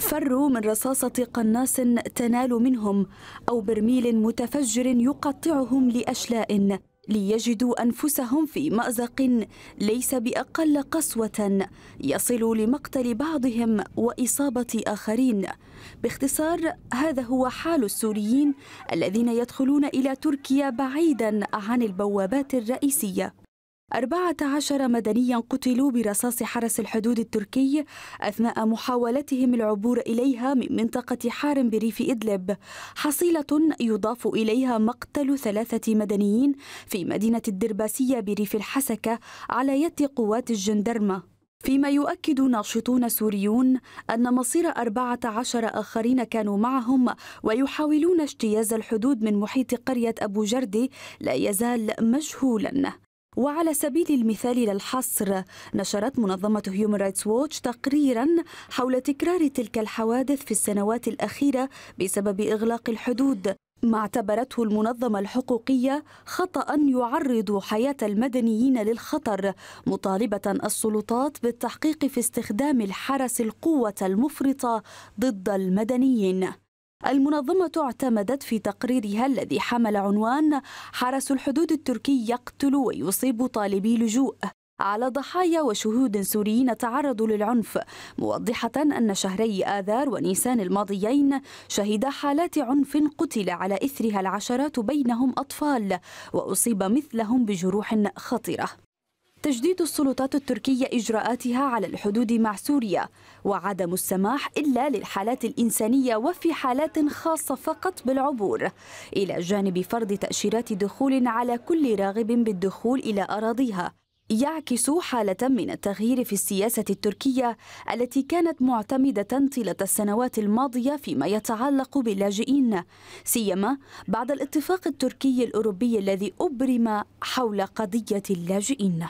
فروا من رصاصة قناص تنال منهم أو برميل متفجر يقطعهم لأشلاء ليجدوا أنفسهم في مأزق ليس بأقل قسوة يصل لمقتل بعضهم وإصابة آخرين باختصار هذا هو حال السوريين الذين يدخلون إلى تركيا بعيدا عن البوابات الرئيسية 14 مدنيا قتلوا برصاص حرس الحدود التركي أثناء محاولتهم العبور إليها من منطقة حارم بريف إدلب حصيلة يضاف إليها مقتل ثلاثة مدنيين في مدينة الدرباسية بريف الحسكة على يد قوات الجندرمة فيما يؤكد ناشطون سوريون أن مصير 14 آخرين كانوا معهم ويحاولون اجتياز الحدود من محيط قرية أبو جردي لا يزال مجهولا وعلى سبيل المثال للحصر نشرت منظمة هيومن رايتس ووتش تقريرا حول تكرار تلك الحوادث في السنوات الأخيرة بسبب إغلاق الحدود ما اعتبرته المنظمة الحقوقية خطأ يعرض حياة المدنيين للخطر مطالبة السلطات بالتحقيق في استخدام الحرس القوة المفرطة ضد المدنيين المنظمة اعتمدت في تقريرها الذي حمل عنوان حرس الحدود التركي يقتل ويصيب طالبي لجوء على ضحايا وشهود سوريين تعرضوا للعنف موضحة أن شهري آذار ونيسان الماضيين شهدا حالات عنف قتل على إثرها العشرات بينهم أطفال وأصيب مثلهم بجروح خطرة تجديد السلطات التركية إجراءاتها على الحدود مع سوريا وعدم السماح إلا للحالات الإنسانية وفي حالات خاصة فقط بالعبور إلى جانب فرض تأشيرات دخول على كل راغب بالدخول إلى أراضيها يعكس حالة من التغيير في السياسة التركية التي كانت معتمدة طيلة السنوات الماضية فيما يتعلق باللاجئين سيما بعد الاتفاق التركي الأوروبي الذي أبرم حول قضية اللاجئين